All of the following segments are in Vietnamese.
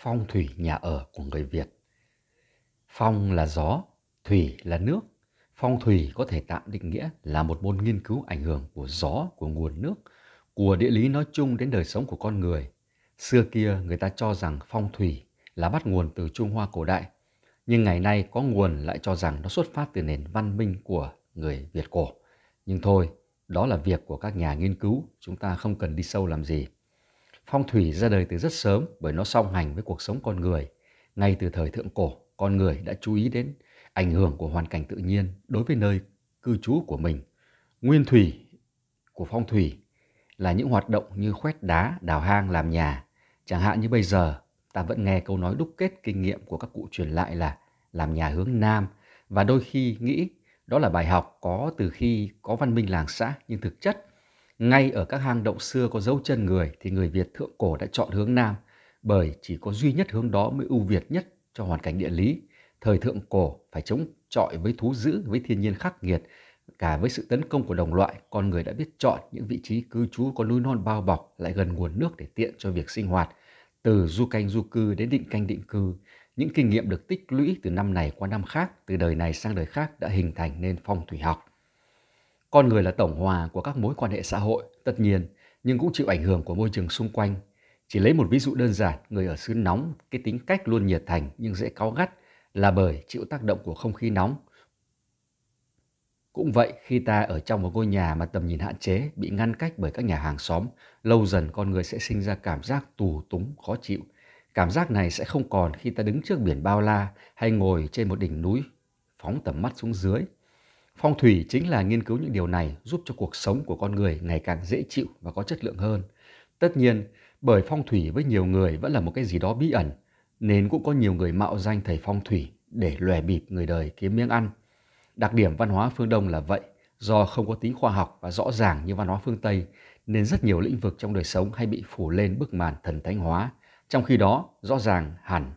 phong thủy nhà ở của người Việt. Phong là gió, thủy là nước. Phong thủy có thể tạm định nghĩa là một môn nghiên cứu ảnh hưởng của gió, của nguồn nước, của địa lý nói chung đến đời sống của con người. Xưa kia người ta cho rằng phong thủy là bắt nguồn từ Trung Hoa cổ đại, nhưng ngày nay có nguồn lại cho rằng nó xuất phát từ nền văn minh của người Việt cổ. Nhưng thôi, đó là việc của các nhà nghiên cứu, chúng ta không cần đi sâu làm gì. Phong thủy ra đời từ rất sớm bởi nó song hành với cuộc sống con người. Ngay từ thời thượng cổ, con người đã chú ý đến ảnh hưởng của hoàn cảnh tự nhiên đối với nơi cư trú của mình. Nguyên thủy của phong thủy là những hoạt động như khoét đá, đào hang làm nhà. Chẳng hạn như bây giờ, ta vẫn nghe câu nói đúc kết kinh nghiệm của các cụ truyền lại là làm nhà hướng nam và đôi khi nghĩ đó là bài học có từ khi có văn minh làng xã nhưng thực chất ngay ở các hang động xưa có dấu chân người thì người Việt thượng cổ đã chọn hướng Nam bởi chỉ có duy nhất hướng đó mới ưu việt nhất cho hoàn cảnh địa lý. Thời thượng cổ phải chống chọi với thú dữ, với thiên nhiên khắc nghiệt, cả với sự tấn công của đồng loại, con người đã biết chọn những vị trí cư trú có núi non bao bọc lại gần nguồn nước để tiện cho việc sinh hoạt. Từ du canh du cư đến định canh định cư, những kinh nghiệm được tích lũy từ năm này qua năm khác, từ đời này sang đời khác đã hình thành nên phong thủy học con người là tổng hòa của các mối quan hệ xã hội tất nhiên nhưng cũng chịu ảnh hưởng của môi trường xung quanh chỉ lấy một ví dụ đơn giản người ở xứ nóng cái tính cách luôn nhiệt thành nhưng dễ cáu gắt là bởi chịu tác động của không khí nóng cũng vậy khi ta ở trong một ngôi nhà mà tầm nhìn hạn chế bị ngăn cách bởi các nhà hàng xóm lâu dần con người sẽ sinh ra cảm giác tù túng khó chịu cảm giác này sẽ không còn khi ta đứng trước biển bao la hay ngồi trên một đỉnh núi phóng tầm mắt xuống dưới Phong thủy chính là nghiên cứu những điều này giúp cho cuộc sống của con người ngày càng dễ chịu và có chất lượng hơn. Tất nhiên, bởi phong thủy với nhiều người vẫn là một cái gì đó bí ẩn, nên cũng có nhiều người mạo danh thầy phong thủy để lòe bịp người đời kiếm miếng ăn. Đặc điểm văn hóa phương Đông là vậy, do không có tính khoa học và rõ ràng như văn hóa phương Tây, nên rất nhiều lĩnh vực trong đời sống hay bị phủ lên bức màn thần thánh hóa. Trong khi đó, rõ ràng hẳn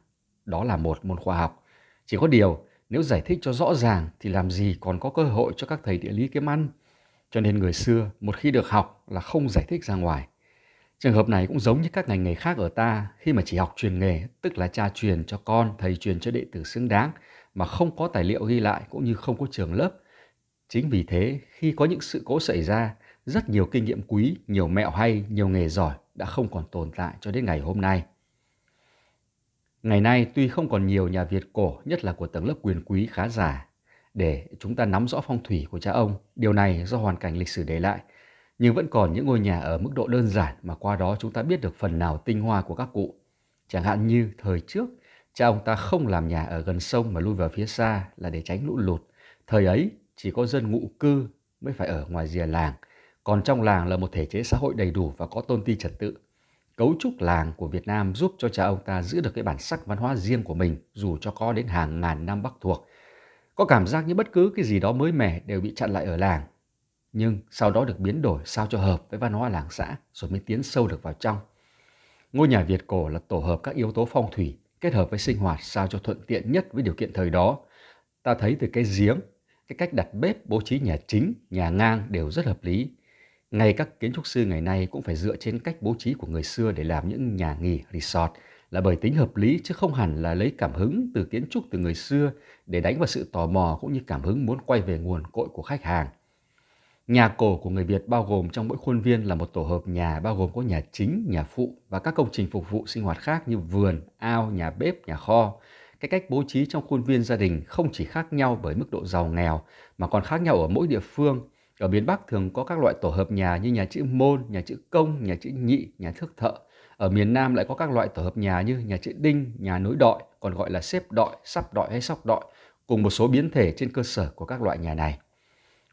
đó là một môn khoa học. Chỉ có điều, nếu giải thích cho rõ ràng thì làm gì còn có cơ hội cho các thầy địa lý kiếm ăn cho nên người xưa một khi được học là không giải thích ra ngoài trường hợp này cũng giống như các ngành nghề khác ở ta khi mà chỉ học truyền nghề tức là cha truyền cho con thầy truyền cho đệ tử xứng đáng mà không có tài liệu ghi lại cũng như không có trường lớp chính vì thế khi có những sự cố xảy ra rất nhiều kinh nghiệm quý nhiều mẹo hay nhiều nghề giỏi đã không còn tồn tại cho đến ngày hôm nay Ngày nay tuy không còn nhiều nhà Việt cổ, nhất là của tầng lớp quyền quý khá giả, để chúng ta nắm rõ phong thủy của cha ông, điều này do hoàn cảnh lịch sử để lại, nhưng vẫn còn những ngôi nhà ở mức độ đơn giản mà qua đó chúng ta biết được phần nào tinh hoa của các cụ. Chẳng hạn như thời trước, cha ông ta không làm nhà ở gần sông mà lui vào phía xa là để tránh lũ lụt. Thời ấy, chỉ có dân ngụ cư mới phải ở ngoài rìa làng, còn trong làng là một thể chế xã hội đầy đủ và có tôn ti trật tự cấu trúc làng của Việt Nam giúp cho cha ông ta giữ được cái bản sắc văn hóa riêng của mình dù cho có đến hàng ngàn năm bắc thuộc. Có cảm giác như bất cứ cái gì đó mới mẻ đều bị chặn lại ở làng. Nhưng sau đó được biến đổi sao cho hợp với văn hóa làng xã rồi mới tiến sâu được vào trong. Ngôi nhà Việt cổ là tổ hợp các yếu tố phong thủy kết hợp với sinh hoạt sao cho thuận tiện nhất với điều kiện thời đó. Ta thấy từ cái giếng, cái cách đặt bếp, bố trí nhà chính, nhà ngang đều rất hợp lý ngay các kiến trúc sư ngày nay cũng phải dựa trên cách bố trí của người xưa để làm những nhà nghỉ, resort là bởi tính hợp lý chứ không hẳn là lấy cảm hứng từ kiến trúc từ người xưa để đánh vào sự tò mò cũng như cảm hứng muốn quay về nguồn cội của khách hàng. Nhà cổ của người Việt bao gồm trong mỗi khuôn viên là một tổ hợp nhà bao gồm có nhà chính, nhà phụ và các công trình phục vụ sinh hoạt khác như vườn, ao, nhà bếp, nhà kho. Cái cách bố trí trong khuôn viên gia đình không chỉ khác nhau bởi mức độ giàu nghèo mà còn khác nhau ở mỗi địa phương ở miền Bắc thường có các loại tổ hợp nhà như nhà chữ môn, nhà chữ công, nhà chữ nhị, nhà thước thợ. Ở miền Nam lại có các loại tổ hợp nhà như nhà chữ đinh, nhà nối đội, còn gọi là xếp đội, sắp đội hay sóc đội, cùng một số biến thể trên cơ sở của các loại nhà này.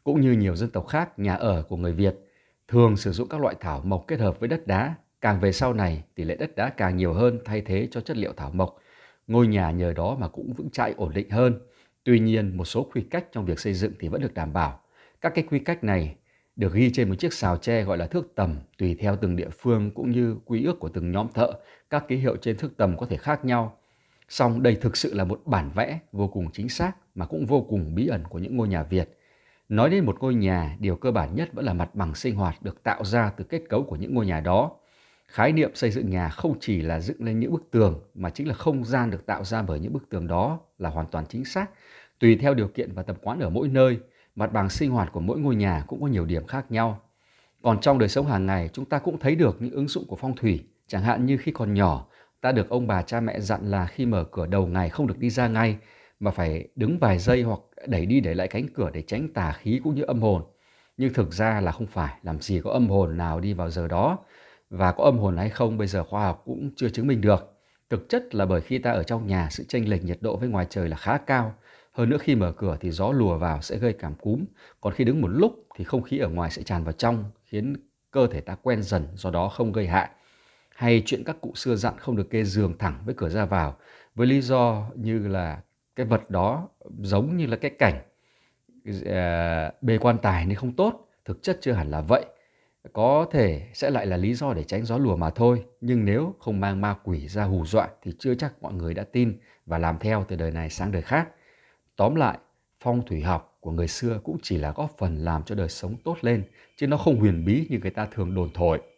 Cũng như nhiều dân tộc khác, nhà ở của người Việt thường sử dụng các loại thảo mộc kết hợp với đất đá. Càng về sau này, tỷ lệ đất đá càng nhiều hơn thay thế cho chất liệu thảo mộc. Ngôi nhà nhờ đó mà cũng vững chãi ổn định hơn. Tuy nhiên, một số quy cách trong việc xây dựng thì vẫn được đảm bảo các cái quy cách này được ghi trên một chiếc xào tre gọi là thước tầm, tùy theo từng địa phương cũng như quy ước của từng nhóm thợ, các ký hiệu trên thước tầm có thể khác nhau. Song đây thực sự là một bản vẽ vô cùng chính xác mà cũng vô cùng bí ẩn của những ngôi nhà Việt. Nói đến một ngôi nhà, điều cơ bản nhất vẫn là mặt bằng sinh hoạt được tạo ra từ kết cấu của những ngôi nhà đó. Khái niệm xây dựng nhà không chỉ là dựng lên những bức tường mà chính là không gian được tạo ra bởi những bức tường đó là hoàn toàn chính xác, tùy theo điều kiện và tập quán ở mỗi nơi – mặt bằng sinh hoạt của mỗi ngôi nhà cũng có nhiều điểm khác nhau. Còn trong đời sống hàng ngày, chúng ta cũng thấy được những ứng dụng của phong thủy, chẳng hạn như khi còn nhỏ, ta được ông bà cha mẹ dặn là khi mở cửa đầu ngày không được đi ra ngay mà phải đứng vài giây hoặc đẩy đi để lại cánh cửa để tránh tà khí cũng như âm hồn. Nhưng thực ra là không phải, làm gì có âm hồn nào đi vào giờ đó và có âm hồn hay không bây giờ khoa học cũng chưa chứng minh được. Thực chất là bởi khi ta ở trong nhà, sự chênh lệch nhiệt độ với ngoài trời là khá cao hơn nữa khi mở cửa thì gió lùa vào sẽ gây cảm cúm, còn khi đứng một lúc thì không khí ở ngoài sẽ tràn vào trong, khiến cơ thể ta quen dần, do đó không gây hại. Hay chuyện các cụ xưa dặn không được kê giường thẳng với cửa ra vào, với lý do như là cái vật đó giống như là cái cảnh ờ, bề quan tài nên không tốt, thực chất chưa hẳn là vậy. Có thể sẽ lại là lý do để tránh gió lùa mà thôi, nhưng nếu không mang ma quỷ ra hù dọa thì chưa chắc mọi người đã tin và làm theo từ đời này sang đời khác Tóm lại, phong thủy học của người xưa cũng chỉ là góp phần làm cho đời sống tốt lên, chứ nó không huyền bí như người ta thường đồn thổi.